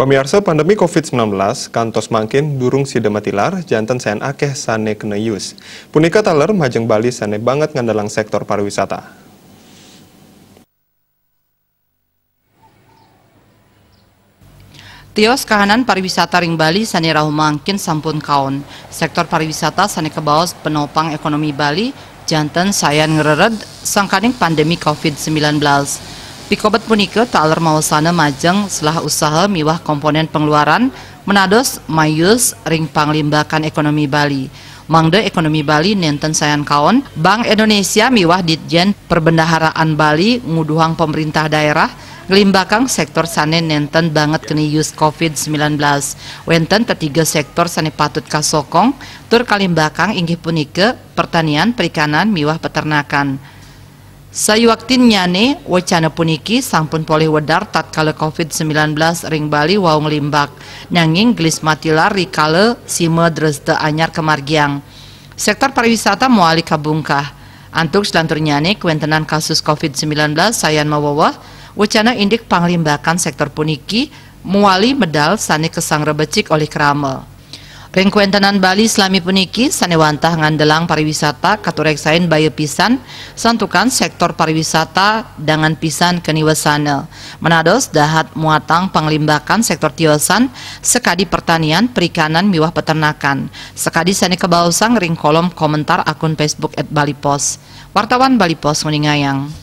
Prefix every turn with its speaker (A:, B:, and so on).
A: Pemirsa pandemi COVID-19, kantos makin durung sidematilar matilar, jantan sen akeh sane kena Punika taler majeng Bali sane banget ngandalang sektor pariwisata.
B: Tios kahanan pariwisata ring Bali sane rahu makin sampun kaon. Sektor pariwisata sane kebaos penopang ekonomi Bali, jantan sayan ngereret sangkaning pandemi COVID-19. Pikobet punika taler mausana majeng setelah usaha miwah komponen pengeluaran menados mayus ring panglimbakan ekonomi Bali. Mangde ekonomi Bali nenten sayan kaon, Bank Indonesia miwah ditjen perbendaharaan Bali nguduhang pemerintah daerah ngelimbakang sektor sana nenten banget kini yus COVID-19. Wenten ketiga sektor sane patut kasokong, tur kalimbakang inggih punike pertanian, perikanan, miwah peternakan. Sayuaktin nyane, wacana puniki sampun poleh wedar tatkala COVID-19 ring Bali waung limbak, nanging gelis mati lari kala dresde anyar kemargiang. Sektor pariwisata muali kabungkah. Antuk selantur nyane kuentenan kasus COVID-19 sayan mawawah, wacana indik panglimbakan sektor puniki muali medal sani kesang rebecik oleh keramel. Pengkuentanan Bali selami puniki sanewantah ngandelang pariwisata katureksain bayu pisan santukan sektor pariwisata dengan pisan keniwesane. Menados dahat muatang panglimbakan sektor tiosan sekadi pertanian, perikanan, miwah peternakan. Sekadi sane kebausang ring kolom komentar akun Facebook at Bali Pos. Wartawan Bali Pos meningayang.